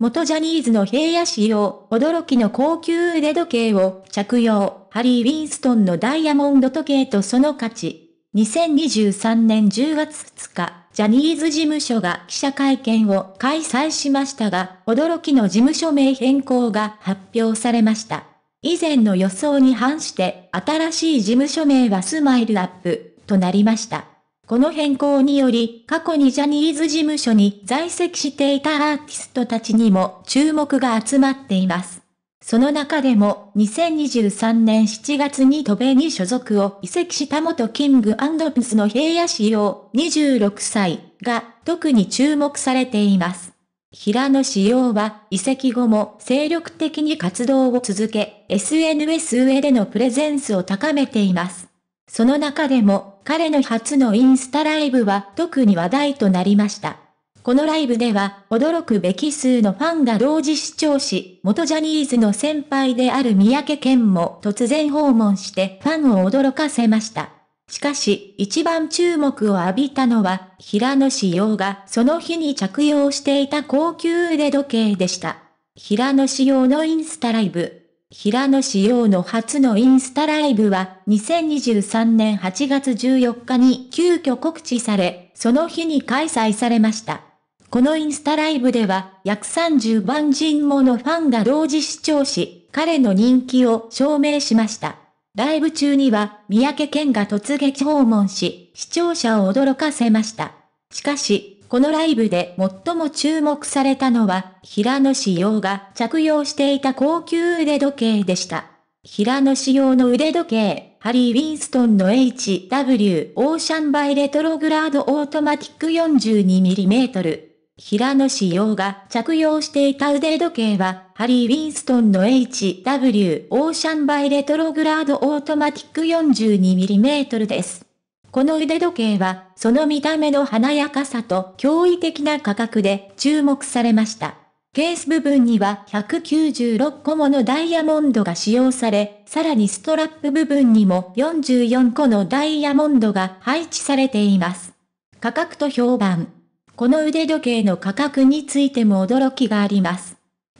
元ジャニーズの平野市用、驚きの高級腕時計を着用、ハリー・ウィンストンのダイヤモンド時計とその価値。2023年10月2日、ジャニーズ事務所が記者会見を開催しましたが、驚きの事務所名変更が発表されました。以前の予想に反して、新しい事務所名はスマイルアップとなりました。この変更により、過去にジャニーズ事務所に在籍していたアーティストたちにも注目が集まっています。その中でも、2023年7月に渡米に所属を移籍した元キングピスの平野志陽26歳が特に注目されています。平野志陽は移籍後も精力的に活動を続け、SNS 上でのプレゼンスを高めています。その中でも彼の初のインスタライブは特に話題となりました。このライブでは、驚くべき数のファンが同時視聴し、元ジャニーズの先輩である三宅健も突然訪問してファンを驚かせました。しかし、一番注目を浴びたのは、平野紫耀がその日に着用していた高級腕時計でした。平野紫耀のインスタライブ。平野紫耀の初のインスタライブは2023年8月14日に急遽告知され、その日に開催されました。このインスタライブでは約30万人ものファンが同時視聴し、彼の人気を証明しました。ライブ中には三宅健が突撃訪問し、視聴者を驚かせました。しかし、このライブで最も注目されたのは、平野紫耀が着用していた高級腕時計でした。平野紫耀の腕時計、ハリー・ウィンストンの HW オーシャンバイレトログラードオートマティック 42mm。平野紫耀が着用していた腕時計は、ハリー・ウィンストンの HW オーシャンバイレトログラードオートマティック 42mm です。この腕時計は、その見た目の華やかさと驚異的な価格で注目されました。ケース部分には196個ものダイヤモンドが使用され、さらにストラップ部分にも44個のダイヤモンドが配置されています。価格と評判。この腕時計の価格についても驚きがあります。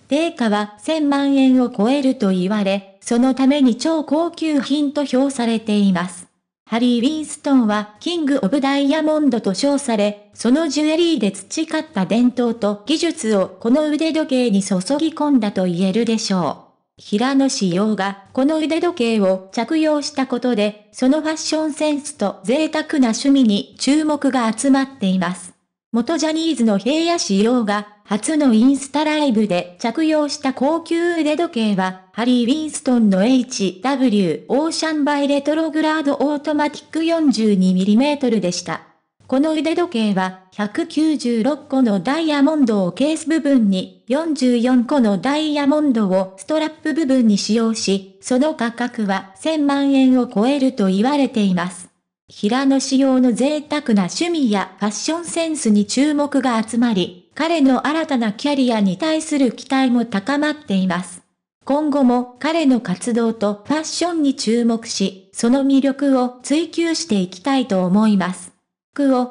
定価は1000万円を超えると言われ、そのために超高級品と評されています。ハリー・ウィンストンはキング・オブ・ダイヤモンドと称され、そのジュエリーで培った伝統と技術をこの腕時計に注ぎ込んだと言えるでしょう。平野紫耀がこの腕時計を着用したことで、そのファッションセンスと贅沢な趣味に注目が集まっています。元ジャニーズの平野仕様が、初のインスタライブで着用した高級腕時計は、ハリー・ウィンストンの HW オーシャンバイレトログラードオートマティック 42mm でした。この腕時計は、196個のダイヤモンドをケース部分に、44個のダイヤモンドをストラップ部分に使用し、その価格は1000万円を超えると言われています。平野仕様の贅沢な趣味やファッションセンスに注目が集まり、彼の新たなキャリアに対する期待も高まっています。今後も彼の活動とファッションに注目し、その魅力を追求していきたいと思います。句を